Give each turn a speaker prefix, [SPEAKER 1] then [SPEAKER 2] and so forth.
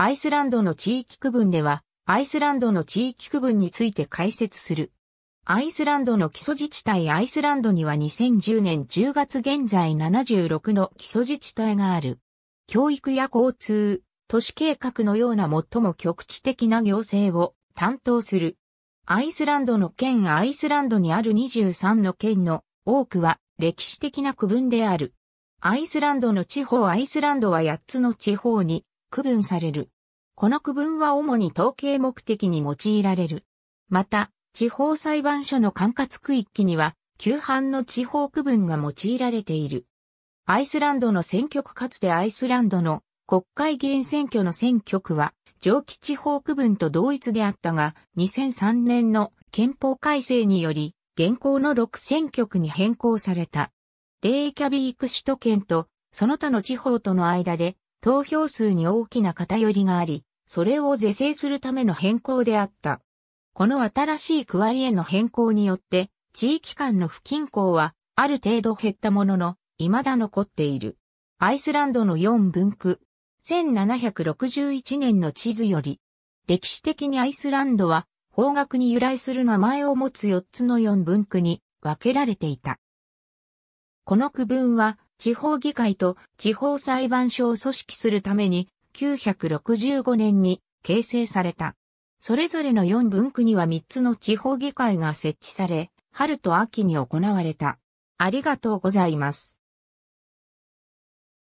[SPEAKER 1] アイスラン
[SPEAKER 2] ドの地域区分では、アイスランドの地域区分について解説する。アイスランドの基礎自治体アイスランドには2010年10月現在76の基礎自治体がある。教育や交通、都市計画のような最も局地的な行政を担当する。アイスランドの県アイスランドにある23の県の多くは歴史的な区分である。アイスランドの地方アイスランドは8つの地方に区分される。この区分は主に統計目的に用いられる。また、地方裁判所の管轄区域には、旧藩の地方区分が用いられている。アイスランドの選挙区かつてアイスランドの国会議員選挙の選挙区は、上記地方区分と同一であったが、2003年の憲法改正により、現行の6選挙区に変更された。レイキャビーク首都圏と、その他の地方との間で、投票数に大きな偏りがあり、それを是正するための変更であった。この新しい区割りへの変更によって、地域間の不均衡は、ある程度減ったものの、未だ残っている。アイスランドの4分区、1761年の地図より、歴史的にアイスランドは、方角に由来する名前を持つ4つの4分区に分けられていた。この区分は、地方議会と地方裁判所を組織するために965年に形成された。それぞれの4分区には3つの地方議会が設置され、春と秋に行われた。ありがとうございます。